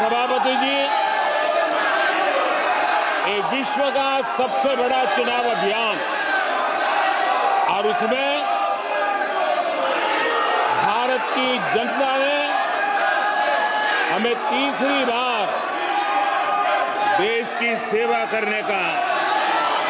सभापति जी ये विश्व का सबसे बड़ा चुनाव अभियान और उसमें भारत की जनता ने हमें तीसरी बार देश की सेवा करने का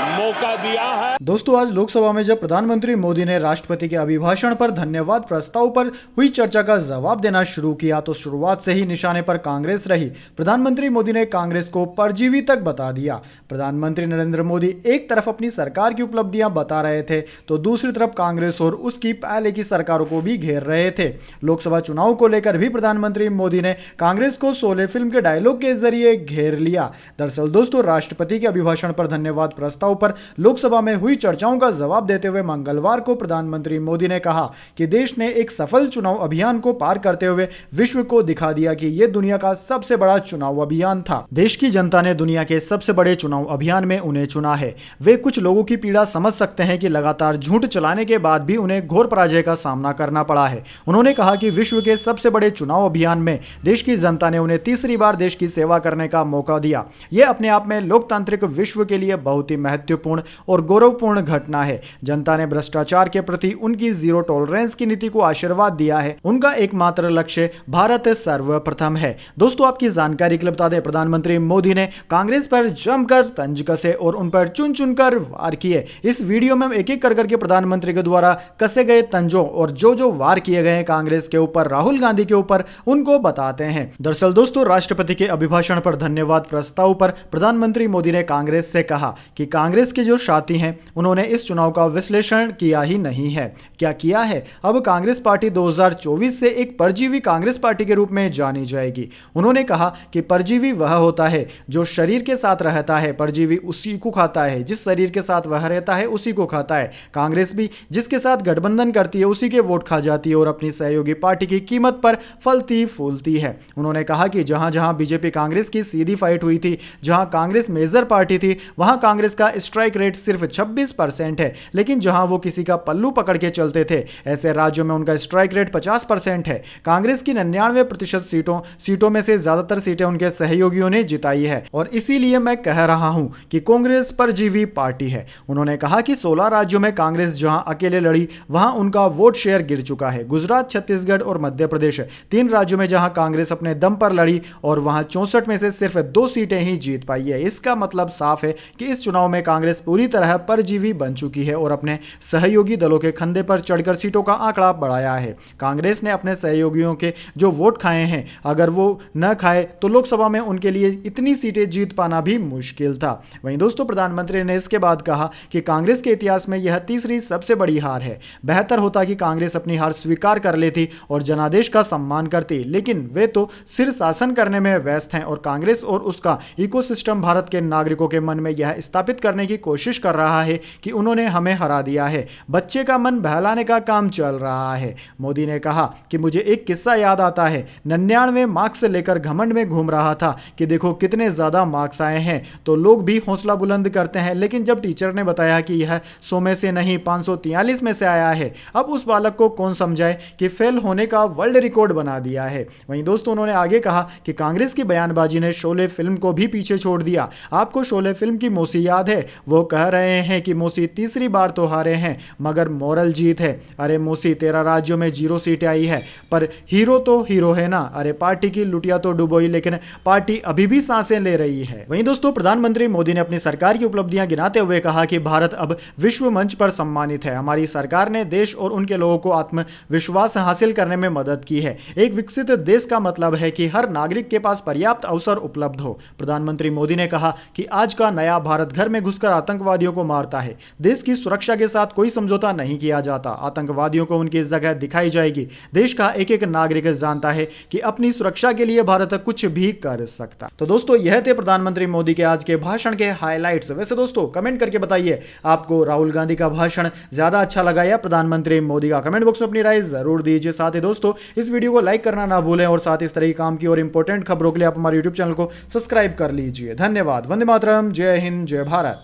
मौका दिया है दोस्तों आज लोकसभा में जब प्रधानमंत्री मोदी ने राष्ट्रपति के अभिभाषण पर धन्यवाद प्रस्ताव पर हुई चर्चा का जवाब देना शुरू किया तो शुरुआत से ही निशाने पर कांग्रेस रही प्रधानमंत्री मोदी ने कांग्रेस को परजीवी तक बता दिया प्रधानमंत्री नरेंद्र मोदी एक तरफ अपनी सरकार की उपलब्धियां बता रहे थे तो दूसरी तरफ कांग्रेस और उसकी पहले की सरकारों को भी घेर रहे थे लोकसभा चुनाव को लेकर भी प्रधानमंत्री मोदी ने कांग्रेस को सोले फिल्म के डायलॉग के जरिए घेर लिया दरअसल दोस्तों राष्ट्रपति के अभिभाषण पर धन्यवाद प्रस्ताव प्रस्ताव पर लोकसभा में हुई चर्चाओं का जवाब देते हुए मंगलवार को प्रधानमंत्री मोदी ने कहा कि देश ने एक सफल चुनाव अभियान को पार करते हुए विश्व को दिखा दिया कि ये दुनिया का सबसे बड़ा चुनाव अभियान था देश की जनता ने दुनिया के सबसे बड़े चुनाव अभियान में उन्हें चुना है वे कुछ लोगों की पीड़ा समझ सकते हैं कि लगातार झूठ चलाने के बाद भी उन्हें घोर पराजय का सामना करना पड़ा है उन्होंने कहा कि विश्व के सबसे बड़े चुनाव अभियान में देश की जनता ने उन्हें तीसरी बार देश की सेवा करने का मौका दिया यह अपने आप में लोकतांत्रिक विश्व के लिए बहुत ही महत्व महत्वपूर्ण और गौरवपूर्ण घटना है जनता ने भ्रष्टाचार के प्रति उनकी जीरो टॉलरेंस की नीति को आशीर्वाद दिया है उनका एकमात्र लक्ष्य भारत सर्वप्रथम है दोस्तों आपकी जानकारी के लिए बता दें प्रधानमंत्री मोदी ने कांग्रेस पर जमकर तंज कसे और उन पर चुन चुन कर वार किए इस वीडियो में हम एक एक कर करके प्रधानमंत्री के द्वारा कसे गए तंजों और जो जो वार किए गए कांग्रेस के ऊपर राहुल गांधी के ऊपर उनको बताते हैं दरअसल दोस्तों राष्ट्रपति के अभिभाषण पर धन्यवाद प्रस्ताव पर प्रधानमंत्री मोदी ने कांग्रेस से कहा कि का कांग्रेस के जो साथी हैं उन्होंने इस चुनाव का विश्लेषण किया ही नहीं है क्या किया है अब कांग्रेस पार्टी 2024 से एक परजीवी कांग्रेस पार्टी के रूप में जानी जाएगी उन्होंने कहा कि परजीवी वह होता है जो शरीर के साथ रहता है परजीवी उसी को खाता है जिस शरीर के साथ वह रहता है उसी को खाता है कांग्रेस भी जिसके साथ गठबंधन करती है उसी के वोट खा जाती है और अपनी सहयोगी पार्टी की कीमत पर फलती फूलती है उन्होंने कहा कि जहां जहां बीजेपी कांग्रेस की सीधी फाइट हुई थी जहां कांग्रेस मेजर पार्टी थी वहां कांग्रेस का का स्ट्राइक रेट सिर्फ 26 परसेंट है लेकिन जहां वो किसी का पल्लू पकड़ के चलते थे ऐसे राज्यों में उनका स्ट्राइक रेट 50 परसेंट है कांग्रेस की निन्यानवे प्रतिशत सीटों सीटों में से ज्यादातर सीटें उनके सहयोगियों ने जिताई है और इसीलिए मैं कह रहा हूं कि कांग्रेस पर जीवी पार्टी है उन्होंने कहा कि सोलह राज्यों में कांग्रेस जहां अकेले लड़ी वहां उनका वोट शेयर गिर चुका है गुजरात छत्तीसगढ़ और मध्य प्रदेश तीन राज्यों में जहां कांग्रेस अपने दम पर लड़ी और वहां चौसठ में से सिर्फ दो सीटें ही जीत पाई है इसका मतलब साफ है कि इस चुनाव में में कांग्रेस पूरी तरह परजीवी बन चुकी है और अपने सहयोगी दलों के खंदे पर चढ़कर सीटों का आंकड़ा बढ़ाया है कांग्रेस ने अपने सहयोगियों के जो वोट खाए हैं अगर वो न खाए तो लोकसभा में उनके लिए इतनी सीटें जीत पाना भी मुश्किल था वहीं दोस्तों प्रधानमंत्री ने इसके बाद कहा कि कांग्रेस के इतिहास में यह तीसरी सबसे बड़ी हार है बेहतर होता कि कांग्रेस अपनी हार स्वीकार कर लेती और जनादेश का सम्मान करती लेकिन वे तो सिर शासन करने में व्यस्त हैं और कांग्रेस और उसका इकोसिस्टम भारत के नागरिकों के मन में यह स्थापित कर करने की कोशिश कर रहा है कि उन्होंने हमें हरा दिया है बच्चे का मन बहलाने का काम चल रहा है मोदी ने कहा कि मुझे एक किस्सा याद आता है नन्यानवे मार्क्स लेकर घमंड में घूम रहा था कि देखो कितने ज़्यादा मार्क्स आए हैं तो लोग भी हौसला बुलंद करते हैं लेकिन जब टीचर ने बताया कि यह सौ में से नहीं पाँच में से आया है अब उस बालक को कौन समझाए कि फेल होने का वर्ल्ड रिकॉर्ड बना दिया है वहीं दोस्तों उन्होंने आगे कहा कि कांग्रेस की बयानबाजी ने शोले फिल्म को भी पीछे छोड़ दिया आपको शोले फिल्म की मौसी याद है वो कह रहे हैं कि मूसी तीसरी बार तो हारे हैं मगर मॉरल जीत है अरे मूसी तेरा राज्यों में जीरो सीटें आई है पर हीरो तो हीरो है ना अरे पार्टी की लुटिया तो डुबोई लेकिन पार्टी अभी भी सांसें ले रही है वहीं दोस्तों प्रधानमंत्री मोदी ने अपनी सरकार की उपलब्धियां गिनाते हुए कहा कि भारत अब विश्व मंच पर सम्मानित है हमारी सरकार ने देश और उनके लोगों को आत्मविश्वास हासिल करने में मदद की है एक विकसित देश का मतलब है कि हर नागरिक के पास पर्याप्त अवसर उपलब्ध हो प्रधानमंत्री मोदी ने कहा कि आज का नया भारत घर में घुसकर आतंकवादियों को मारता है देश की सुरक्षा के साथ कोई समझौता नहीं किया जाता आतंकवादियों को उनकी जगह दिखाई जाएगी देश का एक एक नागरिक जानता है कि अपनी सुरक्षा के लिए भारत कुछ भी कर सकता तो दोस्तों यह थे प्रधानमंत्री मोदी के आज के भाषण के हाईलाइट वैसे दोस्तों कमेंट करके बताइए आपको राहुल गांधी का भाषण ज्यादा अच्छा लगा या प्रधानमंत्री मोदी का कमेंट बॉक्स में अपनी राय जरूर दीजिए साथ ही दोस्तों इस वीडियो को लाइक करना ना भूलें और साथ इस तरह की काम की और इंपोर्टेंट खबरों के लिए आप हमारे यूट्यूब चैनल को सब्सक्राइब कर लीजिए धन्यवाद वंदे मातरम जय हिंद जय भारत